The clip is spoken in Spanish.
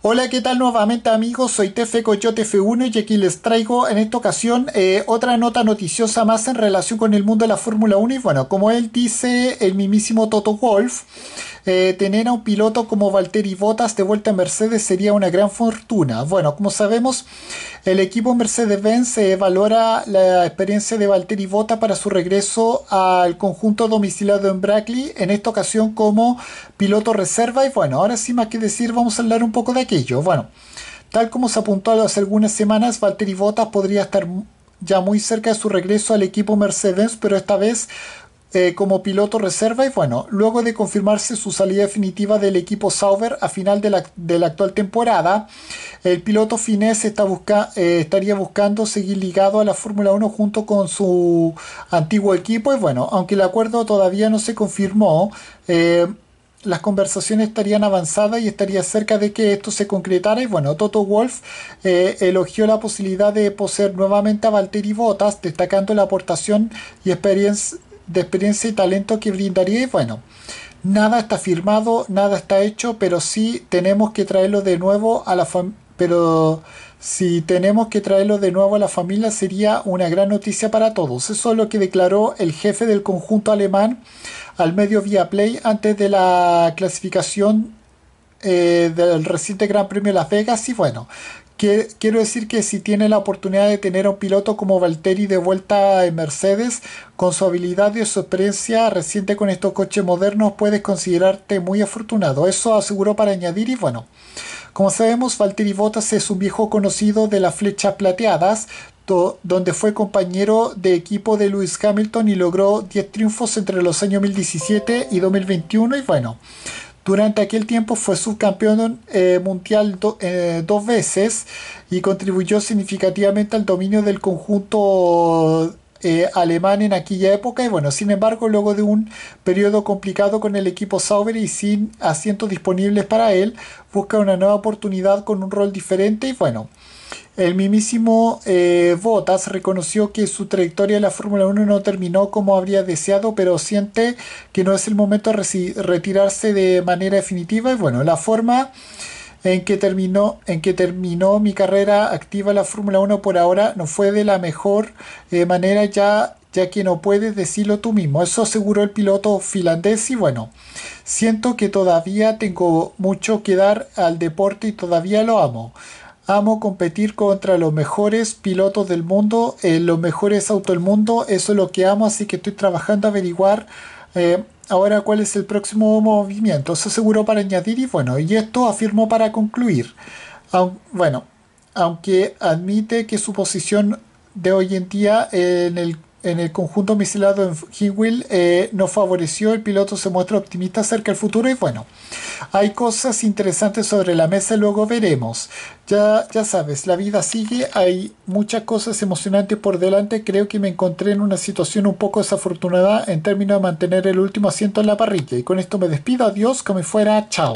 Hola, ¿qué tal nuevamente amigos? Soy TF Coyote F1 y aquí les traigo en esta ocasión eh, otra nota noticiosa más en relación con el mundo de la Fórmula 1 y bueno, como él dice el mismísimo Toto Wolf, eh, tener a un piloto como Valtteri Bottas de vuelta a Mercedes sería una gran fortuna. Bueno, como sabemos, el equipo Mercedes-Benz eh, valora la experiencia de Valtteri Bottas para su regreso al conjunto domiciliado en Brackley, en esta ocasión como piloto reserva. Y bueno, ahora sí, más que decir, vamos a hablar un poco de aquello. Bueno, tal como se apuntó hace algunas semanas, Valtteri Bottas podría estar ya muy cerca de su regreso al equipo Mercedes, pero esta vez eh, como piloto reserva y bueno, luego de confirmarse su salida definitiva del equipo Sauber a final de la, actual temporada, el piloto finés eh, estaría buscando seguir ligado a la Fórmula 1 junto con su antiguo equipo y bueno, aunque el acuerdo todavía no se confirmó, eh, las conversaciones estarían avanzadas y estaría cerca de que esto se concretara. Y bueno, Toto Wolf elogió la posibilidad de poseer nuevamente a Valtteri Botas destacando la aportación y experiencia de experiencia y talento que brindaría y bueno, nada está firmado, nada está hecho, pero sí tenemos que traerlo de nuevo a la familia. Pero si tenemos que traerlo de nuevo a la familia sería una gran noticia para todos. Eso es lo que declaró el jefe del conjunto alemán al medio vía Play antes de la clasificación eh, del reciente Gran Premio de Las Vegas. Y bueno, quiero decir que si tiene la oportunidad de tener a un piloto como Valtteri de vuelta en Mercedes, con su habilidad y su experiencia reciente con estos coches modernos, puedes considerarte muy afortunado. Eso aseguró para añadir y bueno. Como sabemos, Valtteri Bottas es un viejo conocido de las flechas plateadas, donde fue compañero de equipo de Lewis Hamilton y logró 10 triunfos entre los años 2017 y 2021 y bueno. Durante aquel tiempo fue subcampeón eh, mundial eh, dos veces y contribuyó significativamente al dominio del conjunto eh, alemán en aquella época y bueno, sin embargo, luego de un periodo complicado con el equipo Sauber y sin asientos disponibles para él, busca una nueva oportunidad con un rol diferente y bueno, el mismísimo eh, Bottas reconoció que su trayectoria en la Fórmula 1 no terminó como habría deseado, pero siente que no es el momento de retirarse de manera definitiva. Y bueno, la forma en que terminó, en que terminó mi carrera activa en la Fórmula 1 por ahora no fue de la mejor eh, manera ya ya que no puedes decirlo tú mismo. Eso aseguró el piloto finlandés y bueno, siento que todavía tengo mucho que dar al deporte y todavía lo amo. Amo competir contra los mejores pilotos del mundo, eh, los mejores autos del mundo. Eso es lo que amo, así que estoy trabajando a averiguar eh, ahora cuál es el próximo movimiento. Eso seguro para añadir y bueno, y esto afirmó para concluir. bueno, aunque admite que su posición de hoy en día en el en el conjunto misilado en Hewitt eh, nos favoreció, el piloto se muestra optimista acerca del futuro y bueno, hay cosas interesantes sobre la mesa, luego veremos. Ya, ya sabes, la vida sigue, hay muchas cosas emocionantes por delante, creo que me encontré en una situación un poco desafortunada en términos de mantener el último asiento en la parrilla y con esto me despido, adiós, como fuera, chao.